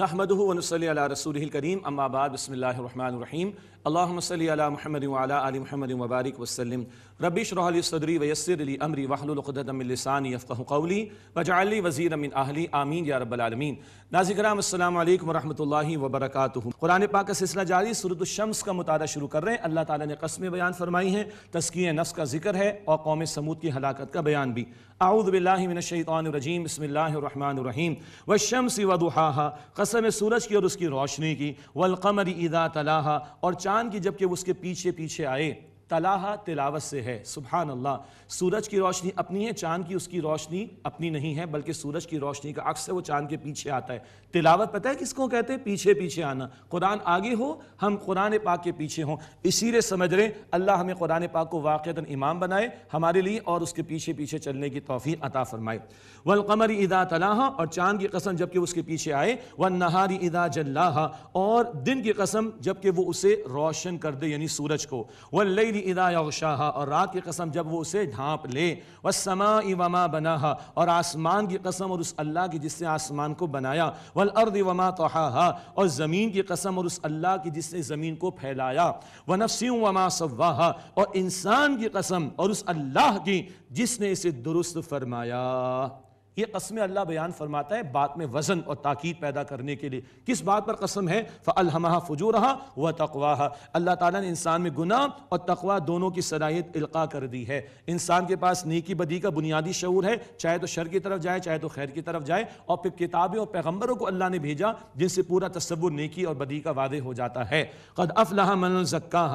नहमदनसली रसूल करीम अम्माबाद बसमीम अल्लाम महमद आल महमद वबारक वसलम रबिश रहली सदरी वयसरली अमरी वाहलुलक़दमिलसानी यफ़क़ली वजाली वज़ी अमिन आहली आमीन या रबालमीन नाजिकराम अल्लाम वरहमल वबरक कुरान पाक का सिलसिला जारी सूरतशम्स का मुताला शुरू कर रहे हैं अल्लाह ताली ने कस्में बयान फरमाई है तस्कीय नफ्स का जिक्र है और कौम समूद की हलाकत का बयान भी आउदबिल्लाशैतरजीम बसमीम वशम वदुहा कसम सूरज की और उसकी रोशनी की वलकमर ईदा तलाहा और चाँद की जबकि उसके पीछे पीछे आए तलाहा तिलावत से है सुबहान अल्लाह सूरज की रोशनी अपनी है चांद की उसकी रोशनी अपनी नहीं है बल्कि सूरज की रोशनी का अक्सर वो चांद के पीछे आता है तिलावत पता है किसको कहते हैं पीछे पीछे आना कुरान आगे हो हम कुरान पाक के पीछे हों इसीलिए समझ रहे अल्लाह हमें कुरान पाक को वाक़ता इमाम बनाए हमारे लिए और उसके पीछे पीछे चलने की तोफ़ी अता फरमाए वलकमर इदा तलाहा और चांद की कसम जबकि उसके पीछे आए व नहारी इदा जल्लाहा और दिन की कसम जबकि वो उसे रोशन कर दे यानी सूरज को वल्लई इदा और रात की कसम जब वो उसे ढांप ले वसमा वमा बना और आसमान की कसम और उस अल्लाह की जिसने आसमान को बनाया वल अर्द वमा तोहा और ज़मीन की कसम और उस अल्लाह की जिसने ज़मीन को फैलाया व नफसी वमा सवा और इंसान की कसम और उस अल्लाह की जिसने इसे दुरुस्त फरमाया ये कसम अल्लाह बयान फरमाता है बात में वजन और ताकीद पैदा करने के लिए किस बात पर कसम है फ़लहमा फजू रहा व तकवा अल्लाह ताला ने इंसान में गुनाह और तकवा दोनों की सलाहियत इल्का कर दी है इंसान के पास नेकी बदी का बुनियादी शूर है चाहे तो शर की तरफ जाए चाहे तो खैर की तरफ जाए और फिर किताबें और पैगम्बरों को अल्लाह ने भेजा जिनसे पूरा तस्वुर नेकी और बदी का वादे हो जाता है कद अफलाह मन जक्का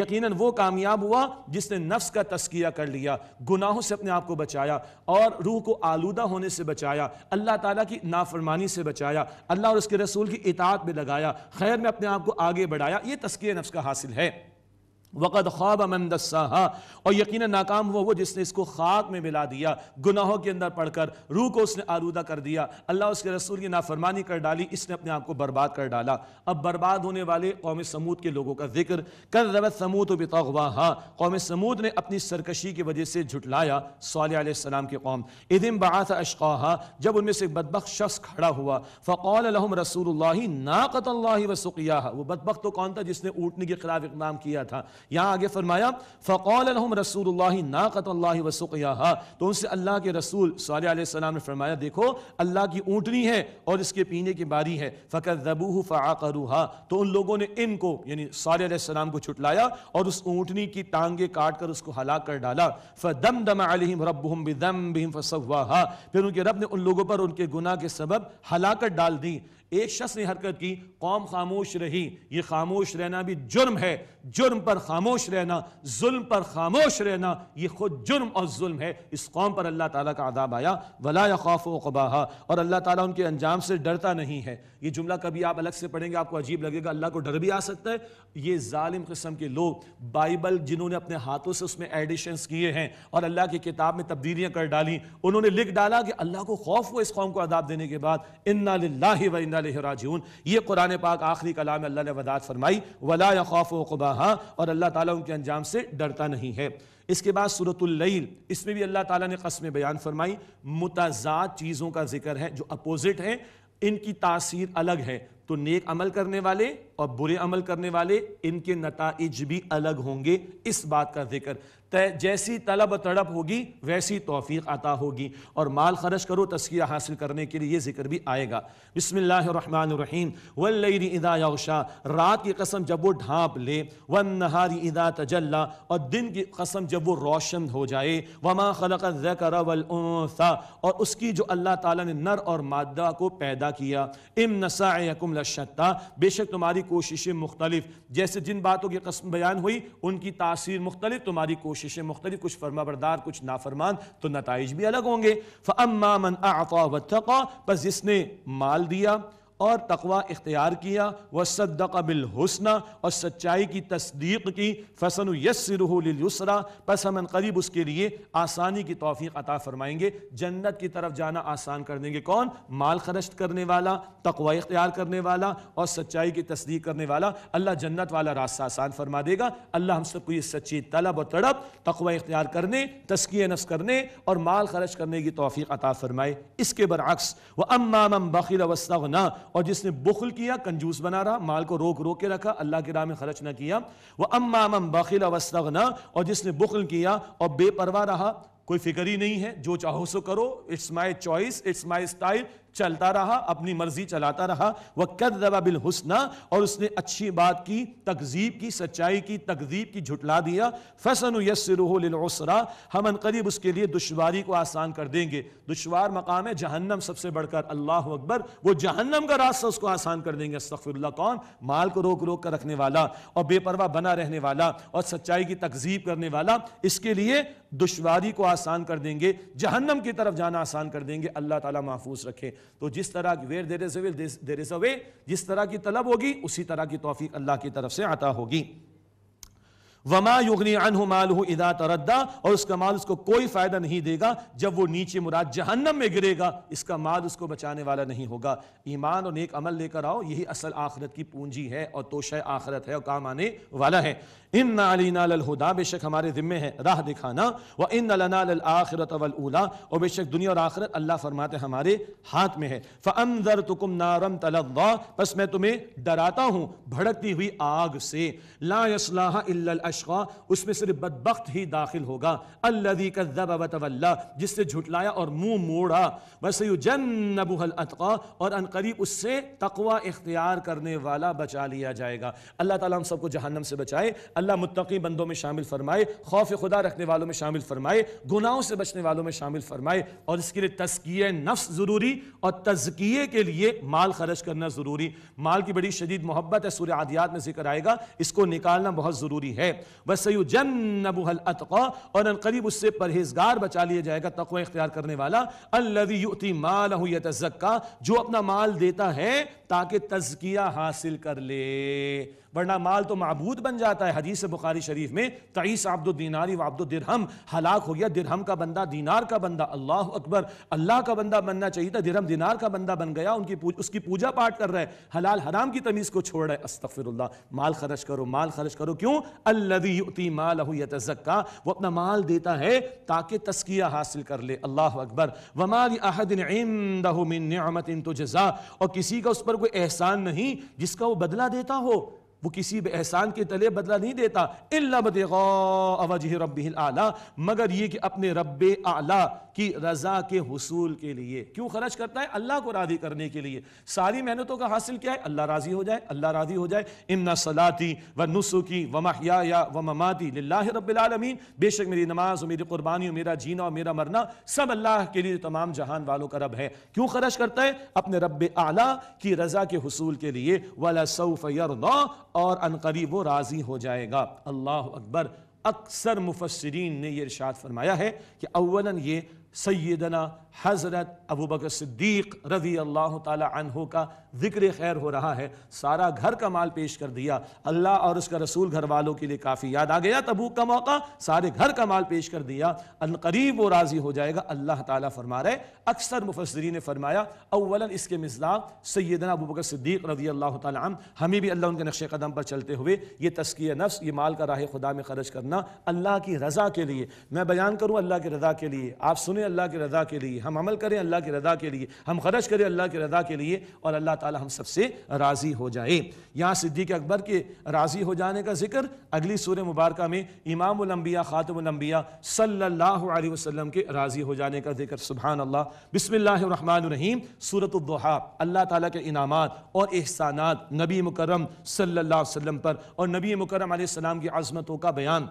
यकीन वो कामयाब हुआ जिसने नफ्स का तस्किया कर लिया गुनाहों से अपने आप को बचाया और रूह को आलूदा होने से बचाया अल्लाह ताला की नाफरमानी से बचाया अल्लाह और उसके रसूल की इतात में लगाया खैर में अपने आप को आगे बढ़ाया ये तस्किय नफ्स का हासिल है वक़द ख्वाब मंदसाहा और यकीन नाकाम हुआ वो जिसने इसको खाक में मिला दिया गुनाहों के अंदर पढ़कर रूह को उसने आलूदा कर दिया अल्लाह उसके रसूल की नाफरमानी कर डाली इसने अपने आप को बर्बाद कर डाला अब बर्बाद होने वाले कौम समूद के लोगों का जिक्र कर रवत समूद हाँ कौम समूद ने अपनी सरकशी की वजह से झुटलाया सौलम की कौम इदिम बात अशा जब उनमें से बदबक शख्स खड़ा हुआ फ़ौल रसूल नाकत वसुकिया वो बदबक तो कौन था जिसने ऊटने के खिलाफ इकदाम किया था यहाँ आगे फरमाया फ़कौलहम रसूल नाकत वसुक़या तो उनसे अल्लाह के रसूल सलाम ने फरमाया देखो अल्लाह की ऊँटनी है और इसके पीने की बारी है फ़कत जबूह फ़ाकरूहा तो उन लोगों ने इनको यानी सलाम को छुटलाया और उस ऊँटनी की टांगे काट कर उसको हलाक कर डाला फ़दम दम अलम रबम बिदम बिम फसवाहा फिर उनके रब ने उन लोगों पर उनके गुना के सबब हलाकत डाल दी एक शख्स ने हरकत की कौम खामोश रही ये खामोश रहना भी जुर्म है जुर्म पर खामोश रहना जुल्म पर खामोश रहना ये खुद जुर्म और जुल्म है इस कौम पर अल्लाह ताला का आदाब आया वला खौफ वबाहा और अल्लाह ताला उनके अंजाम से डरता नहीं है ये जुमला कभी आप अलग से पढ़ेंगे आपको अजीब लगेगा अल्लाह को डर भी आ सकता है ये ालिम किस्म के लोग बाइबल जिन्होंने अपने हाथों से उसमें एडिशंस किए हैं और अल्लाह की किताब में तब्दीलियाँ कर डाली उन्होंने लिख डाला कि अल्लाह को खौफ हुआ इस कौम को आदाब देने के बाद इन्ना व राजून ये कुरान पाक आखिरी कलाम अल्लाह ने वदात फरमाई वला खौफ वबाहा और अल्लाह ताला उनके अंजाम से डरता नहीं है इसके बाद सूरतुल्लैल इसमें भी अल्लाह ताला ने कस्में बयान फरमाई मुताजाद चीज़ों का जिक्र है जो अपोजिट हैं इनकी तासीर अलग है तो नेक अमल करने वाले और बुरे अमल करने वाले इनके नतज भी अलग होंगे इस बात का जिक्र जैसी तलब तड़प होगी वैसी तोफ़ी अता होगी और माल खर्च करो तस्किया हासिल करने के लिए जिक्र भी आएगा बिसमीम वल्दा याशा रात की कसम जब वो ढांप ले वन नहारी इदा तजल्ला और दिन की कसम जब वो रोशन हो जाए वमा खलक और उसकी जो अल्लाह तर ने नर और मादा को पैदा किया इम नसाकुम लशत्ता बेशक तुम्हारी कोशिशें मुख्तलिफ जैसे जिन बातों की कसम बयान हुई उनकी तासीर मुख्तलिफ तुम्हारी कोशिशें मुख्तलिफ कुछ फर्मा बरदार कुछ नाफरमान तो नतज भी अलग होंगे फ़म्मा मन आफ़ा व पर जिसने माल दिया और तकवा इख्तियार किया वह सद्दक बिल हुसना और सच्चाई की तस्दीक की फसन यसरसरा पस हमन करीब उसके लिए आसानी की तोफ़ी अता फ़रमाएंगे जन्नत की तरफ जाना आसान कर देंगे कौन माल खर्च करने वाला तकवा इख्तियार करने वाला और सच्चाई की तस्दीक करने वाला अल्लाह जन्नत वाला रास्ता आसान फरमा देगा अल्लाह हम सबको ये सच्ची तलब और तड़प तकवा इख्तियार करने तस्किय नफ्स करने और माल खर्च करने की तोफ़ी अता फ़रमाए इसके बरक्स व अम्मा बखिल वस्तना और जिसने बुखल किया कंजूस बना रहा माल को रोक रोक के रखा अल्लाह के राह में खर्च ना किया वह अम्मा अम बखिल वस्तगना और जिसने बुखल किया और बेपरवाह रहा कोई फिक्र ही नहीं है जो चाहो सो करो it's my choice it's my style चलता रहा अपनी मर्जी चलाता रहा वह दबा बिल हुसना और उसने अच्छी बात की तकजीब की सच्चाई की तकजीब की झुटला दिया फसन यसरोसरा हम अनकरीब उसके लिए दुशवारी को आसान कर देंगे दुशवार मकाम है जहन्नम सबसे बढ़कर अल्लाह अकबर वो जहन्नम का रास्ता उसको आसान कर देंगे सफ़रल्ला कौन माल को रोक रोक कर रखने वाला और बेपरवाह बना रहने वाला और सच्चाई की तकजीब करने वाला इसके लिए दुशवारी को आसान कर देंगे जहन्नम की तरफ जाना आसान कर देंगे अल्लाह ताला महफूज रखे तो जिस तरह where there is there is a way जिस तरह की तलब होगी उसी तरह की तोफ़ी अल्लाह की तरफ से आता होगी वमा युगनी अनहु मालहू इदा तरद्दा और उसका माल उसको कोई फायदा नहीं देगा जब वो नीचे मुराद जहन्नम में गिरेगा इसका माल उसको बचाने वाला नहीं होगा ईमान और नेक अमल लेकर आओ यही असल आखरत की पूंजी है और तोशा आखरत है और काम आने वाला है इन नालीना ललहुदा बेशक हमारे ज़िम्मे है राह दिखाना व इन लना आखरत वलूला और बेशक दुनिया और आखरत अल्लाह फरमाते हमारे हाथ में है फ़मजर तुकुम नारम तलवा बस मैं तुम्हें डराता हूँ भड़कती हुई आग से ला यसलाह अशवा उसमें सिर्फ बदबख्त ही दाखिल होगा अल्लदी कल्ला जिससे झुटलाया और मुंह मोड़ा वैसे जन्नबुहल अतवा और अनकरीब उससे तकवा इख्तियार करने वाला बचा लिया जाएगा अल्लाह ताला हम सबको जहन्नम से बचाए अल्लाह मुत्तकी बंदों में शामिल फरमाए खौफ खुदा रखने वालों में शामिल फरमाए गुनाहों से बचने वालों में शामिल फरमाए और इसके लिए तस्किए नफ्स ज़रूरी और तजकिए के लिए माल खर्च करना ज़रूरी माल की बड़ी शदीद मोहब्बत है सूर्य आदियात में जिक्र आएगा इसको निकालना बहुत ज़रूरी है अतको और अनकरीब उससे परहेजगार बचा लिया जाएगा तक इख्तियार करने वाला अल्लदी माल यतजक्का जो अपना माल देता है ताकि तजकिया हासिल कर ले वरना माल तो मबूद बन जाता है हदीस बुखारी शरीफ में तईस तो आब्दुद्दीनारी वाब्दुद्दिरहम हलाक हो गया दिरहम का बंदा दीनार का बंदा अल्लाह अकबर अल्लाह का बंदा बनना चाहिए था दिरहम दीनार का बंदा बन गया उनकी पूज, उसकी पूजा पाठ कर रहा है हलाल हराम की तमीज़ को छोड़ रहा है अस्तफिर माल खर्च करो माल खर्च करो क्यों अल्लवी माल तजक्का वो अपना माल देता है ताकि तस्किया हासिल कर ले अल्लाह अकबर वमाल तो जजा और किसी का उस पर कोई एहसान नहीं जिसका वो बदला देता हो वो किसी भी एहसान के तले बदला नहीं देता रब आला मगर ये कि अपने रब आला की रजा के हसूल के लिए क्यों खर्च करता है अल्लाह को राजी करने के लिए सारी मेहनतों का हासिल क्या है अल्लाह राजी हो जाए अल्लाह राजी हो जाए इमना सलाती व नुसुकी व महिया व ममाती रबीन रबालमीन बेशक मेरी नमाज और मेरी कुर्बानी और मेरा जीना और मेरा मरना सब अल्लाह के लिए तमाम जहान वालों का रब है क्यों खर्च करता है अपने रब आला की रजा के हसूल के लिए वाला सऊफ़ और अनकरीब वो राज़ी हो जाएगा अल्लाह अकबर अक्सर मुफसरीन ने यह इर्शाद फरमाया है कि अवला ये सैदना हज़रत अबू बकर सिद्दीक रजी अल्लाह तहु का जिक्र खैर हो रहा है सारा घर का माल पेश कर दिया अल्लाह और उसका रसूल घर वालों के लिए काफ़ी याद आ गया तबूक का मौका सारे घर का माल पेश कर दिया अनकरीब वो राज़ी हो जाएगा अल्लाह ताला फरमा रहे अक्सर मुफसरी ने फरमाया अवला इसके मिजाक सैदना अबू बकर सिद्दीक रजी अल्लाह तम हमें भी अल्लाह उनके नक्श कदम पर चलते हुए ये तस्किय नफ्स ये माल का राह खुदा में खर्च करना अल्लाह की रज़ा के लिए मैं बयान करूँ अल्लाह की रज़ा के लिए आप सुने अल्लाह की रज़ा के लिए हम अमल करें अल्लाह की रदा के लिए हम खर्च करें अल्लाह की रदा के लिए और अल्लाह ताला हम सबसे राज़ी हो जाए यहाँ सिद्दीक अकबर के राज़ी हो जाने का जिक्र अगली सूर मुबारक में इमामबिया ख़ातमबिया सल्ला वसलम के राज़ी हो जाने का जिक्र सुबहान अल्लाह बिसमीम सूरत अल्लाह ताली के इनाम और एहसानात नबी मुकरम सल्ला वसम पर और नबी मुकरम आसमतों का बयान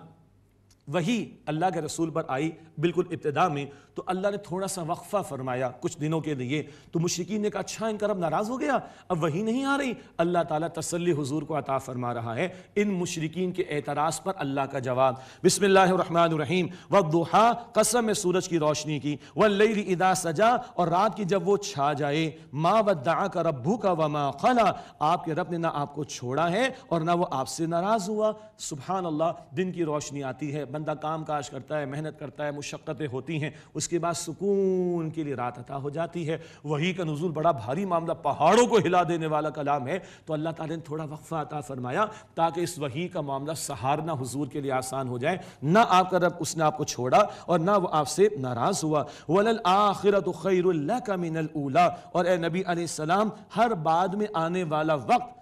वही अल्लाह के रसूल पर आई बिल्कुल इब्तदा में तो अल्लाह ने थोड़ा सा वक्फ़ा फरमाया कुछ दिनों के लिए तो मुशरकिन ने कहा अच्छा इनका रब नाराज़ हो गया अब वही नहीं आ रही अल्लाह ताला तसल्ली हुजूर को अता फरमा रहा है इन मुशरकिन के एतराज़ पर अल्लाह का जवाब बिसमीम व दुहा कसम सूरज की रोशनी की व लई इदा सजा और रात की जब वो छा जाए माँ व दा का रब्बू का व माँ खला आपके रब ने ना आपको छोड़ा है और ना वो आपसे नाराज़ हुआ सुबह अल्लाह दिन की रोशनी आती है बंदा काम काज करता है मेहनत करता है मशक्क़तें होती हैं उसके बाद सुकून के लिए रात अता हो जाती है वही का नजूल बड़ा भारी मामला पहाड़ों को हिला देने वाला कलाम है तो अल्लाह ताला ने थोड़ा वक्फ़ा अता फरमाया ताकि इस वही का मामला सहारना हुजूर के लिए आसान हो जाए ना आपका रब उसने आपको छोड़ा और ना वो आपसे नाराज़ हुआ वलल आखिरत खैरुल्ला का मिनल ऊला और ए नबी सलाम हर बाद में आने वाला वक्त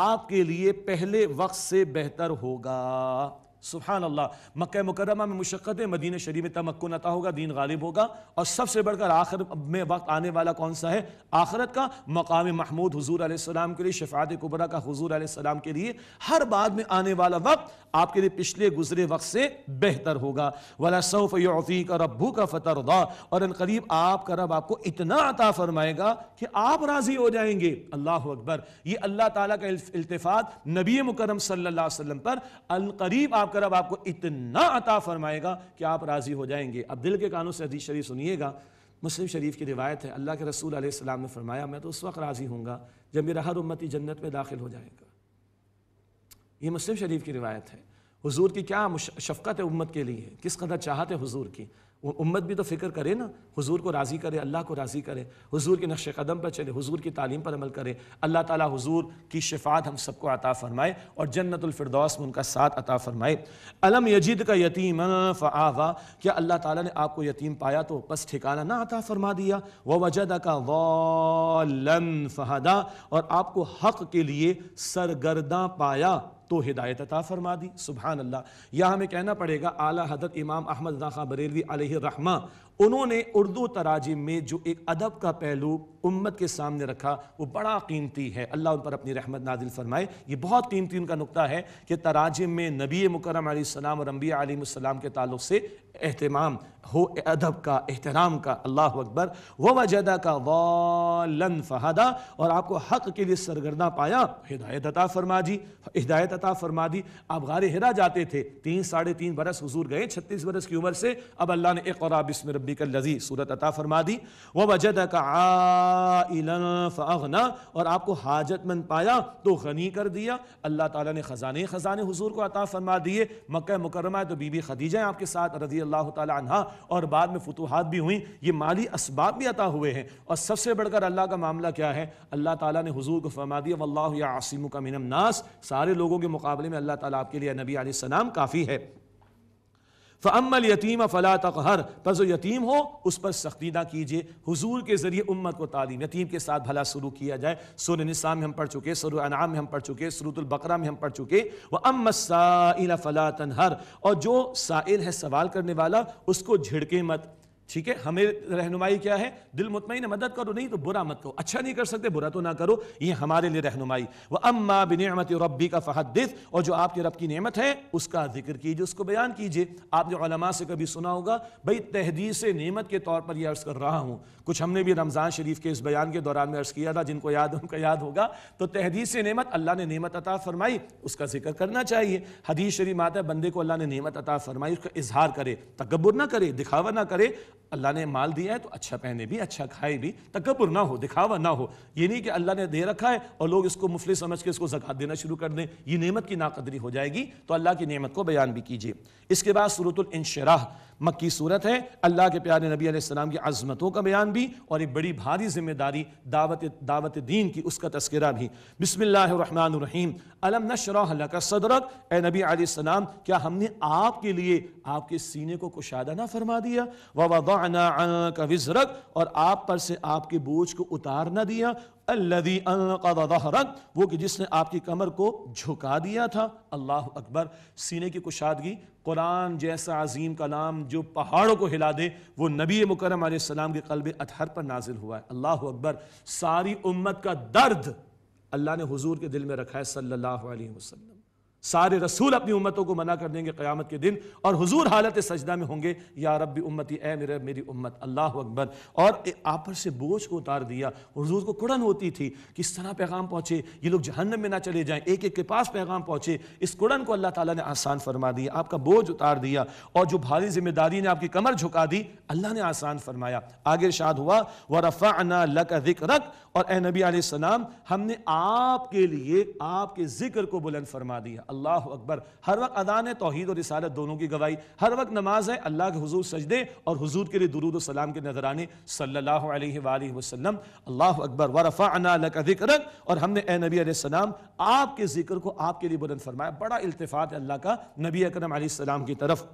आपके लिए पहले वक्त से बेहतर होगा सुबहान अल्लाह मक् मुकरमा में मुशक्त है मदीन शरीफ में तमक्न अता होगा दीन गालिब होगा और सबसे बढ़कर आखिर में वक्त आने वाला कौन सा है आखरत का मकाम महमूद हजूर आसमाम के लिए शफात कुबरा का हजूर आसमाम के लिए हर बाद में आने वाला वक्त आपके लिए पिछले गुजरे वक्त से बेहतर होगा वाला सऊफ़ योफ़ी का रबू का फ़तरदा और इन करीब आपका रब आपको इतना अता फ़रमाएगा कि आप राज़ी हो जाएंगे अल्लाह अकबर ये अल्लाह तला का इल्तफात नबी मुकरम सल्ला वसम पर अनकरीब आप कर अब आपको इतना अता फरमाएगा कि आप राज़ी हो जाएंगे अब दिल के कानों से हदीस शरीफ सुनिएगा मुस्लिम शरीफ की रिवायत है अल्लाह के रसूल आसमाम ने फरमाया मैं तो उस वक्त राज़ी हूँगा जब मेरा हर उम्मती जन्नत में दाखिल हो जाएगा ये मुस्लिम शरीफ की रिवायत है हुजूर की क्या शफकत है उम्मत के लिए किस कदर चाहत है हुजूर की उम्मत भी तो फिक्र करे ना हुजूर को राज़ी करे अल्लाह को राज़ी करे हुजूर के नक्श कदम पर चले हुजूर की तालीम पर अमल करे अल्लाह ताला हुजूर की शिफात हम सबको अता फ़रमाए और जन्नतफरदौस में उनका साथ अता फ़रमाए अलम यजीद का यतीम फ़ावा क्या अल्लाह ताला ने आपको यतीम पाया तो बस ठिकाना ना अता फ़रमा दिया व वजद का वन फ़हदा और आपको हक़ के लिए सरगर्दा पाया तो हिदायत अता फरमा दी सुबहान अल्लाह यह हमें कहना पड़ेगा आला हदत इमाम अहमद खां बरेलवी रहमा उन्होंने उर्दू तराजिम में जो एक अदब का पहलू उम्मत के सामने रखा वो बड़ा कीमती है अल्लाह उन पर अपनी रहमत नादिल फरमाए ये बहुत कीमती उनका नुकता है कि तराजिम में नबी मुकरम सलाम और अम्बिया आलिम के ताल्लुक से अहतमाम हो अदब का एहतराम का अल्लाह अकबर व वजदा का वालन फ़हदा और आपको हक के लिए सरगर्दा पाया हिदायत अता फरमा दी हिदायत अता फरमा दी आप गार हिरा जाते थे तीन साढ़े तीन बरस हजूर गए छत्तीस बरस की उम्र से अब अल्लाह ने एक और बिस्म रब रबिक लजी सूरत अता फरमा दी वह वजद का फ़ना और आपको हाजतमंद पाया तो गनी कर दिया अल्लाह ताला ने ख़जाने ख़जाने हुजूर को अता फरमा दिए मक् मुकरमा तो बीबी खदीजा आपके साथ रजी अल्लाह तहा और बाद में फतूहत भी हुई ये माली इसबाब भी अता हुए हैं और सबसे बढ़कर अल्लाह का मामला क्या है अल्लाह ताला ने हजूर को फरमा दिया वल्लाह आसिम का मिनम नास सारे लोगों के मुकाबले में अल्लाह ताला आपके लिए नबी आसमाम काफ़ी है फ़मल यतीम फ़ला हर पर जो यतीम हो उस पर सख्ती ना कीजिए हजूर के ज़रिए उम्मत को तालीम यतीम के साथ भला शुरू किया जाए सुर निसा में हम पढ़ चुके सुर अनाम में हम पढ़ चुके सरूतुल्बकरा में हम पढ़ चुके व अम साइल फ़ला हर और जो साइल है सवाल करने वाला उसको झिड़के मत ठीक है हमें रहनुमाई क्या है दिल मुतमिन मदद करो नहीं तो बुरा मत करो अच्छा नहीं कर सकते बुरा तो ना करो ये हमारे लिए रहनुमाई वह अम्मा बिन रबी का फ़हदिस और जो आपके रब की नेमत है उसका जिक्र कीजिए उसको बयान कीजिए आपने ओलमा से कभी सुना होगा भाई तहदीस नेमत के तौर पर यह अर्ज़ कर रहा हूँ कुछ हमने भी रमज़ान शरीफ के इस बयान के दौरान में अर्ज़ किया था जिनको याद उनका याद होगा तो तहदीस नेमत अल्लाह ने नेमत अता फरमाई उसका जिक्र करना चाहिए हदीस शरीफ माता बंदे को अल्लाह ने नेमत अता फरमाई उसका इजहार करे तकबर ना करे दिखावा ना करे अल्लाह ने माल दिया है तो अच्छा पहने भी अच्छा खाए भी तकबर ना हो दिखावा ना हो ये नहीं कि अल्लाह ने दे रखा है और लोग इसको मुफले समझ के इसको जक़ात देना शुरू कर दें ये नेमत की नाकदरी हो जाएगी तो अल्लाह की नेमत को बयान भी कीजिए इसके बाद सूरतुल इनशराह मक्की सूरत है अल्लाह के प्यारे नबी आसमाम की आज़मतों का बयान भी और एक बड़ी भारी जिम्मेदारी दावत दावत दीन की उसका तस्करा भी बिसमीम अलम का सदरक ए नबी आसमाम क्या हमने आपके लिए आपके सीने को कुशादा ना फरमा दिया व का विजरक और आप पर से आपके बोझ को उतार ना दिया अल्लदी वो कि जिसने आपकी कमर को झुका दिया था अल्लाह अकबर सीने की कुशादगी कुरान जैसा अजीम कलाम जो पहाड़ों को हिला दे वो नबी मुकरम आसमाम के कलब अतहर पर नाजिल हुआ है अल्लाह अकबर सारी उम्मत का दर्द अल्लाह ने हुजूर के दिल में रखा है सल्लल्लाहु अलैहि वसल्लम सारे रसूल अपनी उम्मतों को मना कर देंगे क़यामत के दिन और हजूर हालत सजदा में होंगे या रबी उम्मती ए मेरे मेरी उम्मत अल्लाह अकबर और आप पर से बोझ को उतार दिया हजूर को कुड़न होती थी किस तरह पैगाम पहुँचे ये लोग जहन्नम में ना चले जाएँ एक एक के पास पैगाम पहुँचे इस कुड़न को अल्लाह ताली ने आसान फरमा दिया आपका बोझ उतार दिया और जो भारी जिम्मेदारी ने आपकी कमर झुका दी अल्लाह ने आसान फरमाया आगे शाद हुआ व रफ़ा अना लक रक और ए नबी आसमाम हमने आपके लिए आपके जिक्र को बुलंद फरमा दिया अल्लाह अकबर हर वक्त अदान है तोहद और रिसालत दोनों की गवाही हर वक्त नमाज है अल्लाह के हजूर सजदे और हजूर के लिए दुरुद सलाम के नजराने सल्ला वसलम अल्लाह अकबर वरफ़ा रंग और हमने ए नबी सलाम आपके जिक्र को आपके लिए बुलंद फरमाया बड़ा इल्तफात है अल्लाह का नबी अक्रम की तरफ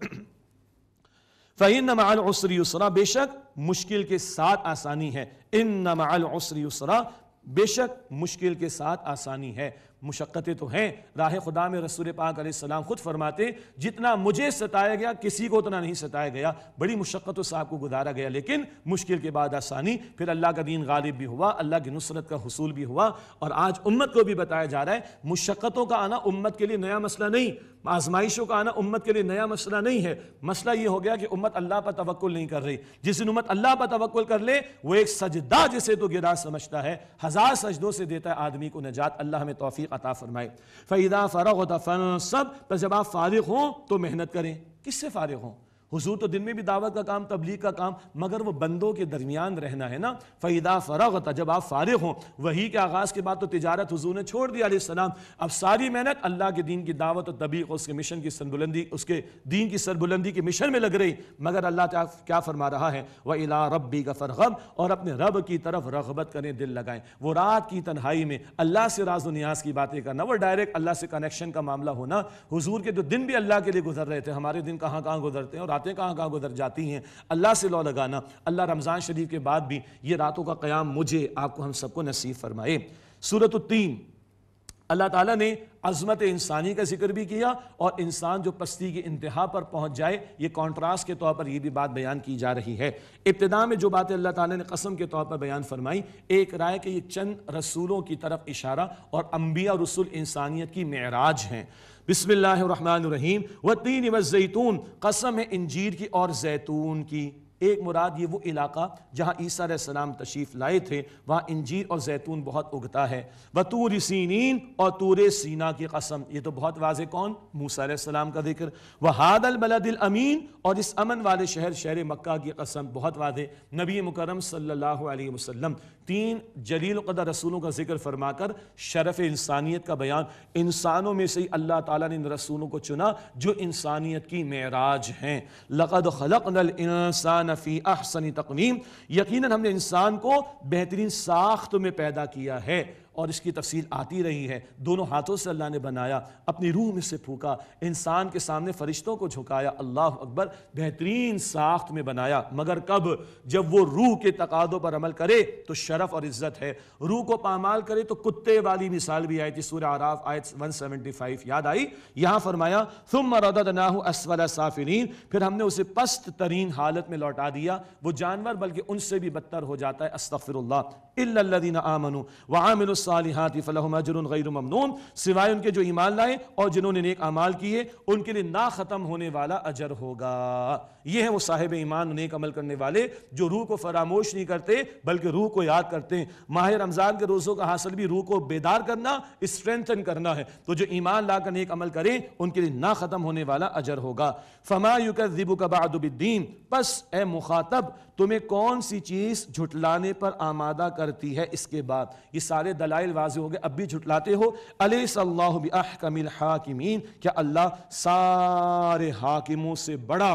फ़ैन नमालसरी उसरा बेशक मुश्किल के साथ आसानी है इन नमालसरी उसरा बेशक मुश्किल के साथ आसानी है मुशक्क़तें तो हैं राह खुदा में रसूल पाक सलाम ख़ुद फरमाते जितना मुझे सताया गया किसी को उतना नहीं सताया गया बड़ी मुशक्क़त से आपको गुजारा गया लेकिन मुश्किल के बाद आसानी फिर अल्लाह का दीन गालिब भी हुआ अल्लाह की नुसरत का हसूल भी हुआ और आज उम्मत को भी बताया जा रहा है मुशक्क़तों का आना उम्मत के लिए नया मसला नहीं आजमाइशों का आना उम्मत के लिए नया मसला नहीं है मसला ये हो गया कि उम्मत अल्लाह पर तवक्ल नहीं कर रही जिस दिन उम्मत अल्लाह पर तवक्ल कर ले वो एक सजदा जिसे तो गिरा समझता है हज़ार सजदों से देता है आदमी को नजात अल्लाह में तोफ़ी अता फ़रमाए फ़ैदा फ़रग सब पर जब आप फारिग हों तो मेहनत करें किससे फारिग हों हुजूर तो दिन में भी दावत का काम तबलीग का काम मगर वो बंदों के दरमियान रहना है ना फ़ैदा फ़रग जब आप फ़ारग हों वही के आगाज़ के बाद तो तजारत हुजूर ने छोड़ दिया सलाम अब सारी मेहनत अल्लाह के दीन की दावत और तबीक उसके मिशन की सरबुलंदी उसके दीन की सरबुलंदी के मिशन में लग रही मगर अल्लाह क्या फरमा रहा है वह इला रबी का फ़रगब और अपने रब की तरफ रगबत करें दिल लगाएं वो रात की तनहाई में अल्लाह से राज न्याज की बातें करना वो डायरेक्ट अल्लाह से कनेक्शन का मामला होना हुजूर के जो दिन भी अल्लाह के लिए गुजर रहे थे हमारे दिन कहाँ कहाँ गुजरते हैं और बातें कहाँ कहाँ गुजर जाती हैं अल्लाह से लौ लगाना अल्लाह रमज़ान शरीफ के बाद भी ये रातों का क़्याम मुझे आपको हम सबको नसीब फरमाए सूरत तीन अल्लाह ताला ने अजमत इंसानी का जिक्र भी किया और इंसान जो पस्ती की इंतहा पर पहुंच जाए ये कॉन्ट्रास्ट के तौर पर यह भी बात बयान की जा रही है इब्तदा में जो बातें अल्लाह ताला ने कसम के तौर पर बयान फरमाई एक राय के ये चंद रसूलों की तरफ इशारा और अम्बिया रसूल इंसानियत की मराज हैं तीन व जैतून कसम है इंजीर की और जैतून की एक मुराद ये वो इलाका जहाँ ईसा सलाम तशीफ लाए थे वहाँ इंजीर और जैतून बहुत उगता है बतूर सीन और तूर सीना की कसम ये तो बहुत वाज कौन मूसा सलाम का जिक्र वह हादल बलदिल अमीन और इस अमन वाले शहर शहर मक्का की कसम बहुत वाज नबी मुकरम सल्ला तीन जलील कदर रसूलों का जिक्र फरमाकर शरफ़ इंसानियत का बयान इंसानों में से ही अल्लाह ताला ने इन रसूलों को चुना जो इंसानियत की महराज हैं लक़द खलक इंसान नफ़ी अहसनी तकवीम यकीनन हमने इंसान को बेहतरीन साख्त में पैदा किया है और इसकी तफसील आती रही है दोनों हाथों से अल्लाह ने बनाया अपनी रूह में से फूका इंसान के सामने फरिश्तों को झुकाया अल्लाह अकबर बेहतरीन साख्त में बनाया मगर कब जब वो रूह के तकादों पर अमल करे तो शरफ और इज़्ज़त है रूह को पामाल करे तो कुत्ते वाली मिसाल भी आई थी सूर्य आराफ आयत 175 याद आई यहाँ फरमाया तुम मरदनाहू असवला साफिन फिर हमने उसे पस्त तरीन हालत में लौटा दिया वो जानवर बल्कि उनसे भी बदतर हो जाता है अस्तफिर सिवाय उनके जो ईमान लाए और जिन्होंने नेक अमाल किए उनके लिए ना ख़त्म होने वाला अजर होगा ये है वो साहिब ईमान नेक अमल करने वाले जो रूह को फरामोश नहीं करते बल्कि रूह को याद करते हैं माह रमज़ान के रोज़ों का हासिल भी रूह को बेदार करना स्ट्रेंथन करना है तो जो ईमान ला कर नेक अमल करें उनके लिए ना ख़त्म होने वाला अजर होगा फमा युकर दिबू कबादुबिद्दीन बस ए मुखातब तुम्हें कौन सी चीज झुटलाने पर आमादा करती है इसके बाद ये सारे दलाइल वाजे हो गए अब भी झुटलाते हो अलेसमिल हाकिमीन क्या अल्लाह सारे हाकिमों से बड़ा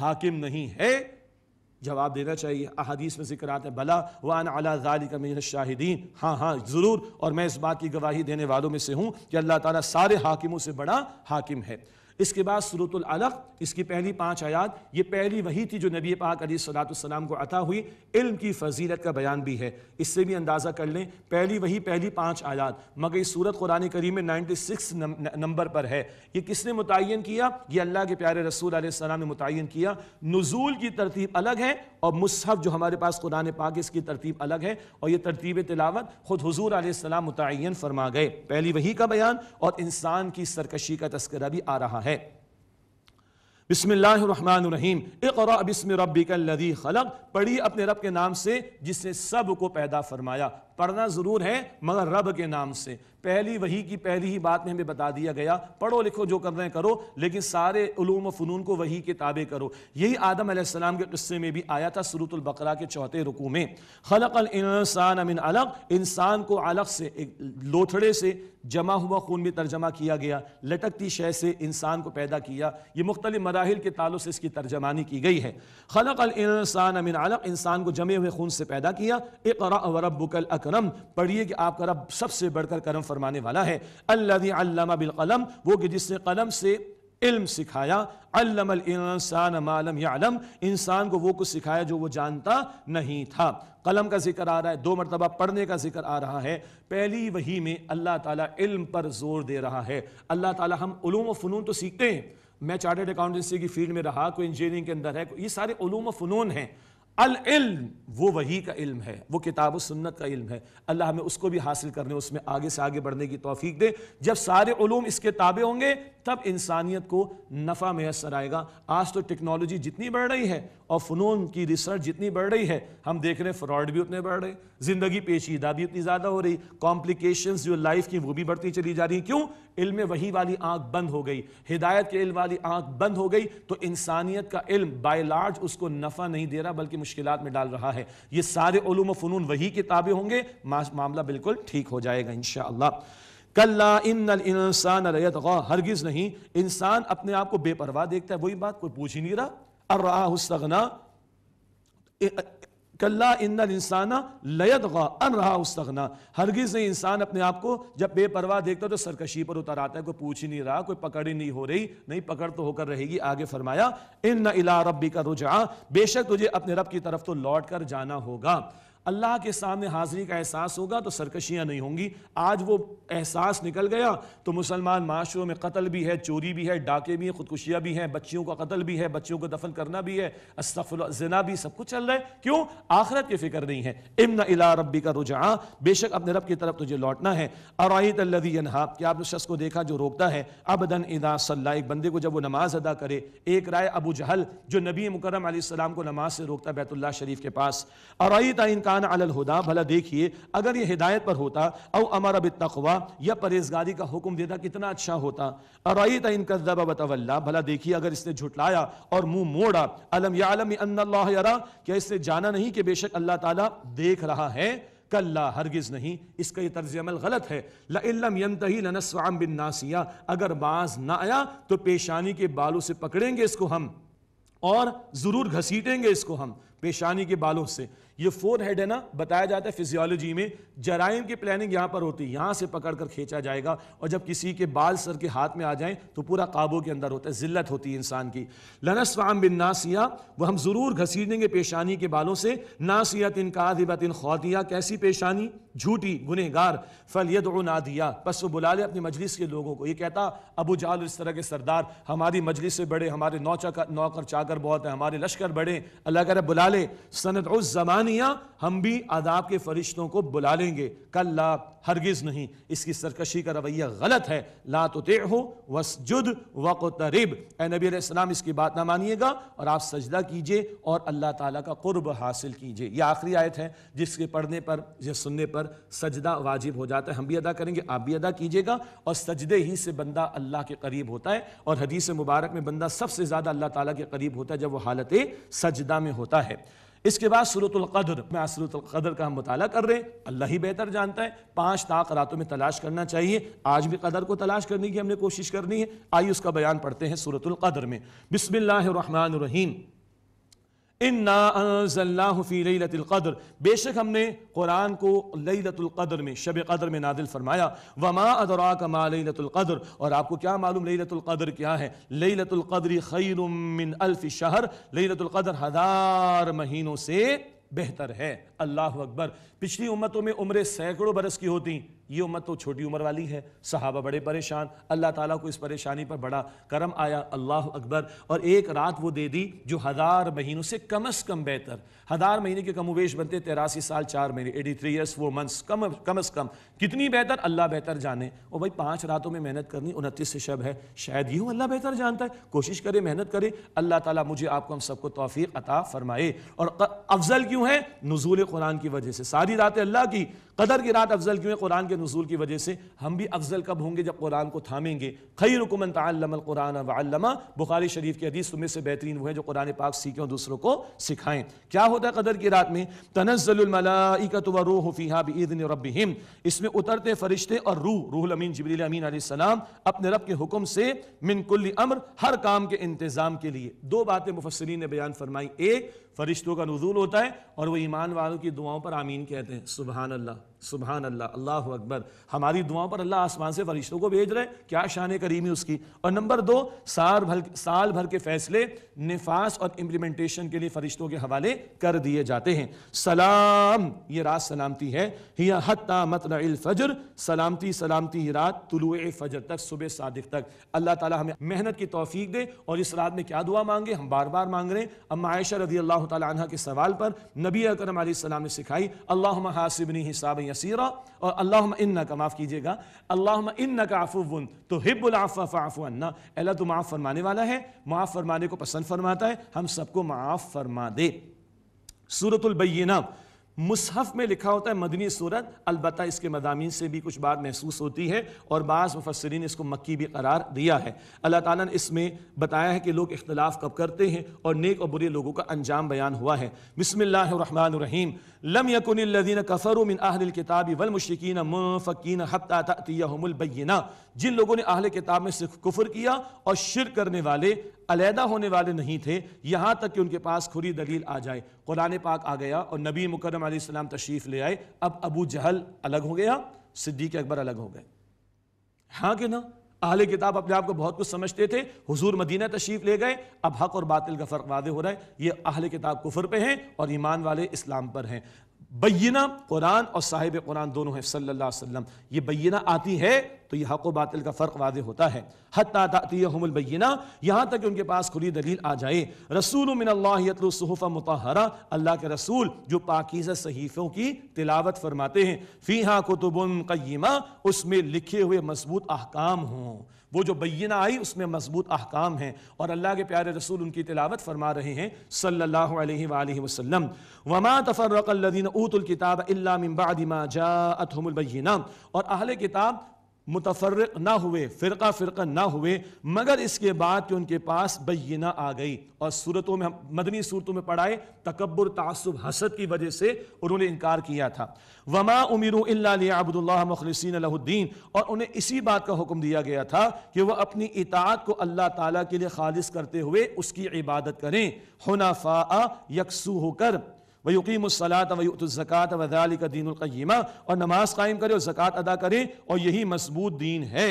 हाकिम नहीं है जवाब देना चाहिए अहदीस में जिक्र आते हैं भला वन अला शाहिदीन हाँ हाँ ज़रूर और मैं इस बात की गवाही देने वालों में से हूँ कि अल्लाह ताला सारे हाकिमों से बड़ा हाकिम है इसके बाद सूरतुल इसकी पहली पाँच आयात ये पहली वही थी जो नबी पाक अली सलाम को अता हुई इल्म की फजीलत का बयान भी है इससे भी अंदाज़ा कर लें पहली वही पहली पाँच आयात मगर इस सूरत कुरान करीम में नाइन्टी सिक्स नंबर पर है ये किसने मुतन किया ये अल्लाह के प्यारे रसूल सलाम ने मुतन किया नजूल की तरतीब अलग है और मुसहफ़ जो हमारे पास कुरान पाक इसकी तरतीब अलग है और यह तरतीब तिलावत खुद हजूर आसमाम मुतन फरमा गए पहली वही का बयान और इंसान की सरकशी का तस्करा भी आ रहा है है बिस्मिल्लाहमानीम इकरा बिस्म रबी का लदी खलक पढ़ी अपने रब के नाम से जिसने सब को पैदा फरमाया पढ़ना ज़रूर है मगर रब के नाम से पहली वही की पहली ही बात में हमें बता दिया गया पढ़ो लिखो जो कर रहे हैं करो लेकिन सारे ूम फ़नून को वही के ताबे करो यही आदम आसमाम के किस्से में भी आया था सरूतुल्बकरा के चौथे रुकू में खलक इंसान अमिन अलग इंसान को अलग से एक लोथड़े से जमा हुआ खून में तर्जमा किया गया लटकती शय से इंसान को पैदा किया ये मुख्तलि मराहल के तालों से इसकी तर्जमानी की गई है खलक इंसान अमिन अलग इंसान को जमे हुए खून से पैदा किया एक रबल करम पढ़िए कि आपका रब सबसे बढ़कर करम फरमाने वाला है अल्लाम बिलकलम वो कि जिसने कलम से इल्म सिखाया अल्लासान मालम यालम इंसान को वो कुछ सिखाया जो वो जानता नहीं था कलम का जिक्र आ रहा है दो मरतबा पढ़ने का जिक्र आ रहा है पहली वही में अल्लाह ताला इल्म पर जोर दे रहा है अल्लाह ताला हम उलूम व फ़नून तो सीखते हैं मैं चार्टर्ड अकाउंटेंसी की फील्ड में रहा कोई इंजीनियरिंग के अंदर है ये सारे उलूम फ़नून हैं अल वो वही का इल्म है वो किताब सुन्नत का इल्म है अल्लाह हमें उसको भी हासिल करने उसमें आगे से आगे बढ़ने की तोफीक दे जब सारे ूम इसके ताबे होंगे तब इंसानियत को नफ़ा मैसर आएगा आज तो टेक्नोलॉजी जितनी बढ़ रही है और फ़नून की रिसर्च जितनी बढ़ रही है हम देख रहे हैं फ्रॉड भी उतने बढ़ रहे ज़िंदगी पेचीदा भी उतनी ज़्यादा हो रही कॉम्प्लिकेशन जो लाइफ की वो भी बढ़ती चली जा रही क्यों इल्म वही वाली आँख बंद हो गई हिदायत के इल्म वाली आँख बंद हो गई तो इंसानियत का इल्म बाई लार्ज उसको नफ़ा नहीं दे रहा बल्कि मुश्किल में डाल रहा है ये सारे ओलूम फ़नून वही किताबें होंगे मामला बिल्कुल ठीक हो जाएगा इन कल्ला इंसान हरगिज़ नहीं इंसान अपने आप को बेपरवाह देखता है वही बात कोई पूछ ही नहीं रहा अर्रा कल्ला इन्नल इंसाना लयत अन रहा उसना हरगिज़ नहीं इंसान अपने आप को जब बेपरवाह देखता है तो सरकशी पर उतर आता है कोई पूछ ही नहीं रहा कोई पकड़ ही नहीं हो रही नहीं पकड़ तो होकर रहेगी आगे फरमाया इन न इला रबी का रुझा बेशक तुझे अपने रब की तरफ तो लौट कर जाना होगा अल्लाह के सामने हाजिरी का एहसास होगा तो सरकशियाँ नहीं होंगी आज वो एहसास निकल गया तो मुसलमान माशरों में कत्ल भी है चोरी भी है डाके भी हैं खुदकुशियाँ भी हैं बच्चियों का कत्ल भी है बच्चियों को दफन करना भी है असफल जना भी सब कुछ चल रहा है क्यों आखरत की फिक्र नहीं है इम्न अला रबी का रुझान बेशक अपने रब की तरफ तुझे लौटना है अरत अल्लदी अनहा कि आपने शख्स को देखा जो रोकता है दन इदा सल्ला एक बंदे को जब वो नमाज अदा करे एक राय अबू जहल जो नबी मुकरम को नमाज से रोकता बैतुल्ला शरीफ के पास अरत इनका कान अल हुदा भला देखिए अगर ये हिदायत पर होता औ अमर अब तखवा या परहेजगारी का हुक्म देता कितना अच्छा होता अरई तन कदबा बतवल्ला भला देखिए अगर इसने झुटलाया और मुंह मोड़ा अलम या आलम अल्लाह क्या इसने जाना नहीं कि बेशक अल्लाह ताला देख रहा है कल्ला हरगिज नहीं इसका यह तर्ज अमल गलत है लम यमतही लनस्वाम बिन नासिया अगर बाज ना आया तो पेशानी के बालों से पकड़ेंगे इसको हम और ज़रूर घसीटेंगे इसको हम पेशानी के बालों से ये फोर हेड है ना बताया जाता है फिजियोलॉजी में जराइम की प्लानिंग यहाँ पर होती है यहाँ से पकड़ कर खींचा जाएगा और जब किसी के बाल सर के हाथ में आ जाए तो पूरा काबू के अंदर होता है जिल्लत होती है इंसान की लनसवाम बिन नासिया वो हम ज़रूर घसीटेंगे पेशानी के बालों से नासियत इनकादिबत इन खौतिया कैसी पेशानी झूठी गुनहगार फल यद नादिया बस वो बुला ले अपनी मजलिस के लोगों को ये कहता अबू जाल इस तरह के सरदार हमारी मजलिस से बड़े हमारे नौचा नौकर चाकर बहुत है हमारे लश्कर बड़े अल्लाह कर बुला ले सनत उस जमाने मियाँ हम भी आदाब के फरिश्तों को बुला लेंगे कल ला हरगिज नहीं इसकी सरकशी का रवैया गलत है ला तो ते हो वसजुद वक़ तरीब ए नबी इस्लाम इसकी बात ना मानिएगा और आप सजदा कीजिए और अल्लाह ताली का कुर्ब हासिल कीजिए यह आखिरी आयत है जिसके पढ़ने पर या सुनने पर सजदा वाजिब हो जाता है हम भी अदा करेंगे आप भी अदा कीजिएगा और सजदे ही से बंदा अल्लाह के करीब होता है और हदीस मुबारक में बंदा सबसे ज़्यादा अल्लाह ताली के करीब होता है जब वो हालत सजदा में होता है इसके बाद सूरतर मैं सूरतलकद्र का हम मताल कर रहे हैं अल्लाह ही बेहतर जानता है पांच ताक रातों में तलाश करना चाहिए आज भी कदर को तलाश करने की हमने कोशिश करनी है आइए उसका बयान पढ़ते हैं सूरतर में रहीम इन नाफ़ी बेशक हमने कुरान को लतिलक़द्र में शब कदर में नादिल फरमाया वमा अदरा का लई लतर और आपको क्या मालूम लई लतर क्या है लई लतिलक़द्र खैरमिन अल्फ शहर लई लतर हज़ार महीनों से बेहतर है अल्लाह अकबर पिछली उम्मतों में उम्र सैकड़ों बरस की होती ये उम्मत तो छोटी उम्र वाली है सहाबा बड़े परेशान अल्लाह ताला को इस परेशानी पर बड़ा करम आया अल्लाह अकबर और एक रात वो दे दी जो हज़ार महीनों से कम अज़ कम बेहतर हज़ार महीने के कमोवेश बनते तेरासी साल चार महीने eighty three years four months कम कम अज़ कम कितनी बेहतर अल्लाह बेहतर जाने और भाई पाँच रातों में मेहनत करनी उनतीस से शब है शायद यूँ अल्लाह बेहतर जानता है कोशिश करे मेहनत करे अल्लाह ताली मुझे आपको हम सबको तोफ़ी अता फ़रमाए और अफजल क्यों है नजूल कुरान की वजह से सारी रातें अल्लाह की कदर की रात अफजल क्यों है कुरान के नजूल की वजह से हम भी अफजल कब होंगे जब कुरान को थामेंगे खई रुकमन तमकुरान वालमा बुखारी शरीफ की हदीस तुम्हें से बेहतरीन हुए जो कुरान पाक सीखें और दूसरों को सिखाएं क्या होता है कदर की रात में तनजलमलाइकत व बदन रबिम इसमें उतरते फरिश्ते और रूह रूहल अमीन जबरील अमीन सलाम अपने रब के हुक्म से मिनकुल अमर हर काम के इंतज़ाम के लिए दो बातें मुफसरीन ने बयान फरमाई एक फरिश्तों का नजूल होता है और वह ईमान वालों की दुआओं पर आमीन कहते हैं सुबहान अल्लाह सुबहान अल्लाह अल्लाह अकबर हमारी दुआओं पर अल्लाह आसमान से फरिश्तों को भेज रहे क्या शान करीमी उसकी और नंबर दो साल भर साल भर के फैसले निफास और इम्प्लीमेंटेशन के लिए फरिश्तों के हवाले कर दिए जाते हैं सलाम ये रात सलामती है फजर सलामती सलामती ही रात तुलु फ़जर तक सुबह सादिक तक अल्लाह ताला हमें मेहनत की तोफ़ीक दे और इस रात में क्या दुआ मांगे हम बार बार मांग रहे हैं अम्मा आयशा रजी अल्लाह तह के सवाल पर नबी अकरम सलाम ने सिखाई अल्लाह हासिबनी हिसाब यसीरा और अल्लाह इन्ना का माफ़ कीजिएगा अल्लाह इन्ना का आफुवन तो हिब्बुलफ़ा फ़ाफ़ु अन्ना अल्लाह तो माफ़ फरमाने वाला है माफ़ फरमाने को पसंद फरमाता है हम सबको माफ़ फरमा दे सूरतुलबैना मुसहफ़ में लिखा होता है मदनी सूरत अलबत् इसके मदामी से भी कुछ बात महसूस होती है और बाज़ मुफसरीन इसको मक्की भी करार दिया है अल्लाह ताला ने इसमें बताया है कि लोग इख्तलाफ कब करते हैं और नेक और बुरे लोगों का अंजाम बयान हुआ है बसमीम लम यकुनदीन कफ़रुमिन आहल किताबी वल मुफ़ीन हत्याबैना जिन लोगों ने आहल किताब में सिर्फ कुफर किया और शिर करने वाले अलहदा होने वाले नहीं थे यहाँ तक कि उनके पास खुरी दलील आ जाए कुरान पाक आ गया और नबी मुकरम आसमाम तशरीफ़ ले आए अब अबू जहल अलग हो गया सिद्दीक अकबर अलग हो गए हाँ कि ना अहले किताब अपने आप को बहुत कुछ समझते थे हुजूर मदीना तशरीफ ले गए अब हक और बातिल का फ़र्क वादे हो रहा है ये अहले किताब कुफर पे हैं और ईमान वाले इस्लाम पर हैं बैना कुरान और साहिब कुरान दोनों हैं अलैहि वसल्लम ये बैना आती है तो यह हक बातिल का फ़र्क वाद होता है हतमबैना यहाँ तक कि उनके पास खुली दलील आ जाए रसूल मिनल्लाफ़ा मतहरा अल्लाह के रसूल जो पाकिजा सहीफ़ों की तिलावत फरमाते हैं फ़ी हाँ कुतुबन कयमा उसमें लिखे हुए मजबूत अहकाम हों वो जो बैना आई उसमें मजबूत अहकाम हैं और अल्लाह के प्यारे रसूल उनकी तिलावत फरमा रहे हैं सल्ला वसलम वमा तफ़रदीन ऊतुल किताब इलाबादिमा जातमबैना और अहल किताब मुतफर ना हुए फ़िरका फ़िरका ना हुए मगर इसके बाद कि उनके पास बैना आ गई और सूरतों में हम मदनी सूरतों में पढ़ाए तकबर तसब हसद की वजह से उन्होंने इनकार किया था वमा उमिर अबुल्ला और उन्हें इसी बात का हुक्म दिया गया था कि वह अपनी इताद को अल्लाह ताला के लिए खालिज करते हुए उसकी इबादत करें हनाफा यकसू होकर वकीमसलात वयुतज़क़ात वदाली का दीनकयमा और नमाज कायम करे और ज़क़़त अदा करे और यही मजबूत दीन है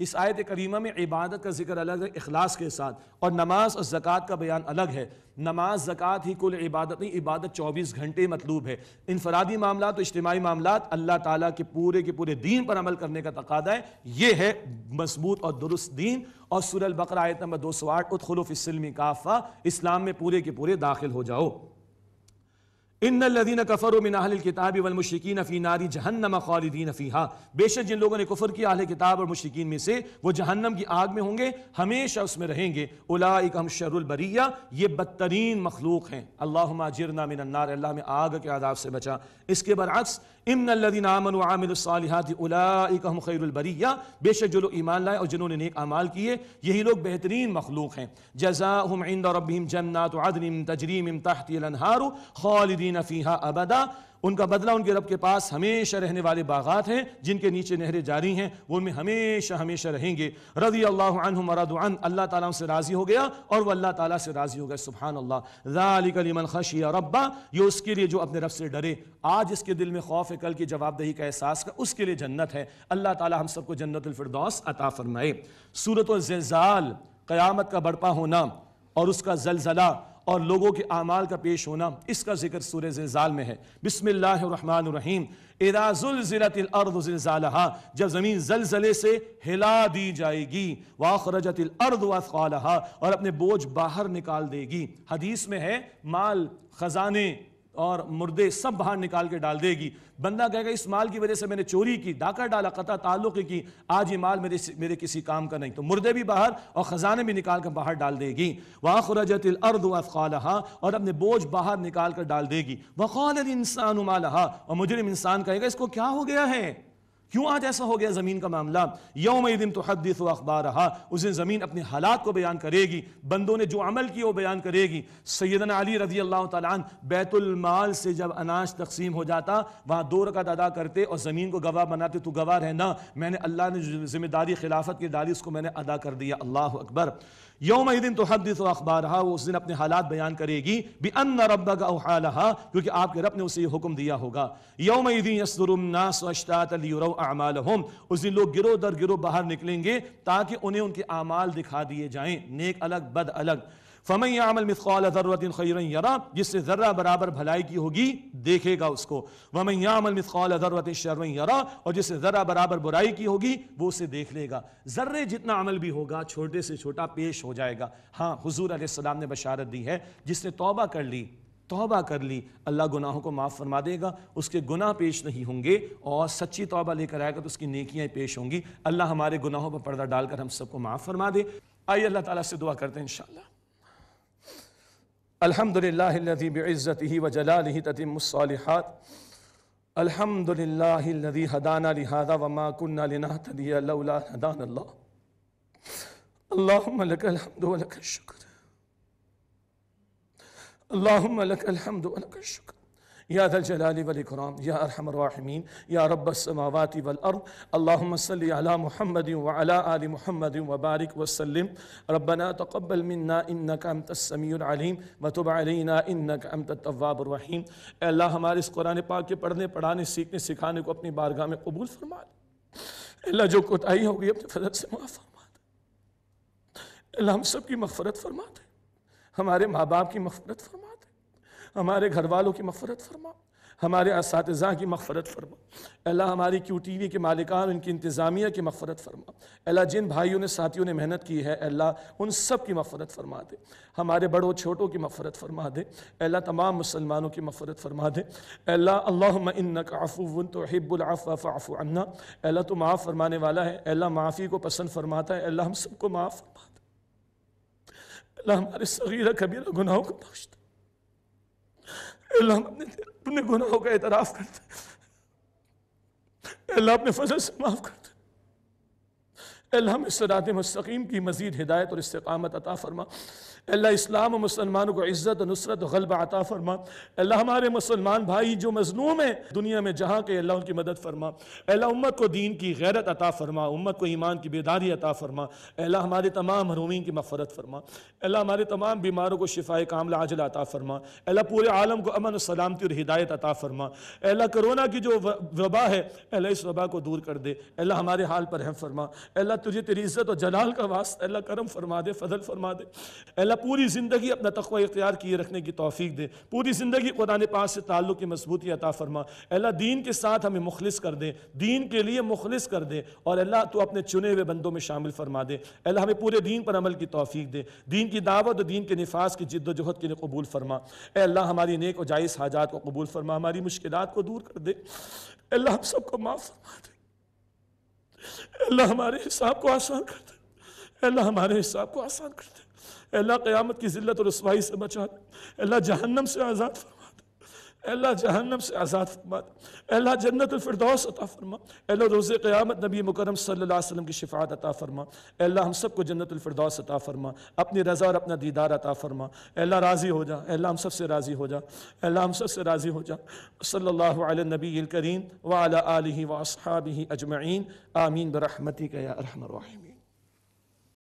इस आयत करीमा में इबादत का जिक्र अलग है अखलास के साथ और नमाज और ज़क़़त का बयान अलग है नमाज ज़क़़त ही कुल इबादत नहीं इबादत चौबीस घंटे मतलूब है इनफरादी मामला तो इज्तमाही मामला अल्लाह ताला के पूरे के पूरे दीन पर अमल करने का तकादा है ये है मजबूत और दुरुस्त दीन और सुरल बकर आयत नंबर दो सौ आठ उत्खलुफ़िसलमी काफ़ा इस्लाम में पूरे के पूरे दाखिल हो जाओ इन लदीन कफ़र मिनाहल किताब मुशिकीन फ़ी नारी जहन्नम खालिदीन फ़ीहा बेशक जिन लोगों ने कुफर किया अहल किताब और मुशिकीन में से वो जहन्नम की आग में होंगे हमेशा उसमें रहेंगे उलाइक हम शरबरिया ये बदतरीन मखलूक हैं अल्लाह जिरना मिनन्नार अल्लाह में आग के आदाब से बचा इसके बरक्स इमनदिनसालिहातम खैरबरिया बेशक जो लोग ईमान लाए और जिन्होंने नेक अमाल किए यही लोग बेहतरीन मखलूक हैं जजा हम इंद रबीम जन्नात आदनिम तजरीम तहत खालदीन फ़ीहा अबदा उनका बदला उनके रब के पास हमेशा रहने वाले बागात हैं जिनके नीचे नहरें जारी हैं वो उनमें हमेशा हमेशा रहेंगे रजी अल्लाहमरदन अल्लाह ताला उनसे राज़ी हो गया और वह अल्लाह ताला से राज़ी हो गया सुबहान अल्लाहमन खशिया रब्बा ये उसके लिए जो अपने रब से डरे आज इसके दिल में खौफ है कल की जवाबदही का एहसास का उसके लिए जन्नत है अल्लाह ताला हम सबको जन्नतफरदौस अता फरमाए सूरत जजाल क़यामत का बड़पा होना और उसका जलजला और लोगों के अमाल का पेश होना इसका जिक्र सूर्य जिलजाल में है बिसमीम एराजुलजरतलहा जब ज़मीन जलजले से हिला दी जाएगी वाखरजतिल अर्द वाहा और अपने बोझ बाहर निकाल देगी हदीस में है माल खजाने और मुर्दे सब बाहर निकाल के डाल देगी बंदा कहेगा इस माल की वजह से मैंने चोरी की डाका डाला कता ताल्लुक की आज ये माल मेरे मेरे किसी काम का नहीं तो मुर्दे भी बाहर और ख़जाने भी निकाल कर बाहर डाल देगी वहाँ खुराज अर्द वफ़ालहा और अपने बोझ बाहर निकाल कर डाल देगी वक़ाल इंसान उमाल और मुजरम इंसान कहेगा इसको क्या हो गया है क्यों आज ऐसा हो गया ज़मीन का मामला यौम दिन तो दिस अखबार रहा उस दिन ज़मीन अपने हालात को बयान करेगी बंदों ने जो अमल किया वो बयान करेगी सैदन अली रजी अल्लाह तन बैतुलमाल से जब अनाज तकसीम हो जाता वहाँ दो रकत अदा करते और ज़मीन को गवाह बनाते तो गवाह रहना मैंने अल्लाह ने जिम्मेदारी खिलाफत की डाली उसको मैंने अदा कर दिया अल्लाह अकबर यौम दिन तो हदीस अखबार वो उस दिन अपने हालात बयान करेगी भी अन्न रब्बा का उहालहा क्योंकि आपके रब ने उसे ये हुक्म दिया होगा यौम दिन यसदुरमनासतातलरव उस दिन लोग गिरो दर गिरो बाहर निकलेंगे ताकि उन्हें उनके आमाल दिखा दिए जाए नेक अलग बद अलग फमई अमल मिसकाल ज़रूरत खैर यरा जिससे ज़र्रा बराबर भलाई की होगी देखेगा उसको वमई अमल मिसकाल ज़रूरत शर यरा और जिससे ज़र्रा बराबर बुराई की होगी वो उसे देख लेगा ज़र्रे जितना अमल भी होगा छोटे से छोटा पेश हो जाएगा हाँ हजूर आसमाम ने बशारत दी है जिसने तोबा कर ली तोबा कर ली अल्लाह गुनाहों को माफ़ फरमा देगा उसके गुनाह पेश नहीं होंगे और सच्ची तोबा लेकर आएगा तो उसकी नेकियाँ पेश होंगी अल्लाह हमारे गुनाहों पर पर्दा डालकर हम सबको माफ़ फरमा दे आइए अल्लाह ताला से दुआ करते हैं इंशाल्लाह अल्हम्दुलिल्लाहिल्लज़ी बिइज़्ज़तिही व जलालिही ततिमुस्सालिहात अल्हम्दुलिल्लाहिल्लज़ी हदाना लिहाज़ा व मा कुन्ना लिनहतदिय लौला हदाना अल्लाह اللهم لك الحمد ولك الشكر اللهم لك الحمد ولك الشكر या जलाली वलकराम या अरहमरमीन या रबसमावत वलअर्द अल्लाम महमद वाला आल महमद वबारक वसलम रबना तकबल मन्ना इन्न का अमत समीम वतुब अलना इन्न का अमत तवाबरहीम अल्लाह हमारे इस कुरान पाक के पढ़ने पढ़ाने सीखने सिखाने को अपनी बारगाह में कबूल फरमा दे अल्लाह जो कोताही होगी अपने फजल से मुआफ़ फरमा दे अल्लाह हम सब की मफफरत फरमा दे हमारे माँ बाप की मफफरत फरमा हमारे घर वालों की मफ़रत फरमा हमारे इस की मफ़रत फरमा अल्लाह हमारी क्यू टी वी के मालिकान उनकी इंतज़ामिया की मफ़रत फरमा अल्लाह जिन भाइयों ने साथियों ने मेहनत की है अल्लाह उन सब की मफ़रत फरमा दे हमारे बड़ों छोटों की मफ़रत फरमा दे अल्लाह तमाम मुसलमानों की मफ़रत फरमा दे अल्लाह अल्लाम का अफून तो हिब्बुलफ़ाफ़ाफ़ु अन्ना अल्लाह तो माफ़ फरमाने वाला है अल्लाह माफ़ी को पसंद फरमाता है अल्लाह हम सबको माफ़ फरमा दे अल्लाह हमारे सगीरा कबीरा गुनाहों को बख्श दे अल्लाह अपने अपने गुनाहों का एतराफ़ करते अल्लाह अपने फजल से माफ़ करते अल्लाह हमें सदात मस्तकीम की मज़ीद हिदायत और इस्तकामत अता फरमा अल्लाह इस्लाम और मुसलमानों को इज़्ज़त नुसरत गलबा अता फरमा अल्लाह हमारे मुसलमान भाई जो मजलूम है दुनिया में जहाँ के अल्लाह उनकी मदद फरमा अल्लाह उम्मत को दीन की गैरत अता फरमा उम्मत को ईमान की बेदारी अता फरमा अल्लाह हमारे तमाम हरूमिन की मफरत फरमा अल्लाह हमारे तमाम बीमारों को शिफा कामला आजला अता फरमा अल्लाह पूरे आलम को अमन सलामती और हिदायत अता फरमा अल्लाह करोना की जो वबा है अल्लाह इस वबा को दूर कर दे अल्लाह हमारे हाल पर है फरमा अल्लाह तुझे तेरी इज़्ज़त और जलाल का वास्ता अल्लाह करम फरमा दे फजल फरमा दे अल्लाह पूरी ज़िंदगी अपना तकवा इख्तियार किए रखने की तोफ़ी दे पूरी ज़िंदगी कुरान पाक से ताल्लुक़ की मजबूती अता फरमा अल्लाह दीन के साथ हमें मुखलिस कर दे दीन के लिए मुखलिस कर दे और अल्लाह तो अपने चुने हुए बंदों में शामिल फरमा दे अल्लाह हमें पूरे दीन पर अमल की तोफ़ी दे दीन की दावत और दीन के नफाज की जिद्दोजहद के लिए कबूल फरमा अल्लाह हमारी नेक और जायज़ हाजात को कबूल फरमा हमारी मुश्किल को दूर कर दे अल्लाह हम सबको माफ़ फरमा दे अल्लाह हमारे हिसाब को आसान कर दे अल्लाह हमारे हिसाब को आसान कर दे अल्लाह क़यामत की ज़िलत और रसवाई से बचा दे अल्लाह जहन्नम से आज़ाद फरमा दे अल्लाह जहन्नम से आज़ाद फरमा दे अल्लाह जन्नत फ़िरदौस अता फरमा अल्लाह रोज़ क़यामत नबी मुकरम सल्लल्लाहु अलैहि वसल्लम की शिफात अता फरमा अल्लाह हम सबको जन्नत फ़िरदौस अता फरमा अपनी रज़ा और अपना दीदार अता फरमा अल्लाह राज़ी हो जा अल्लाह हम सब से राज़ी हो जा अल्लाह हम सब से राज़ी हो जा सल्ला नबी करीम वाली वसहाबी अजमैन आमीन बरहमती क्या अरहमर रहमी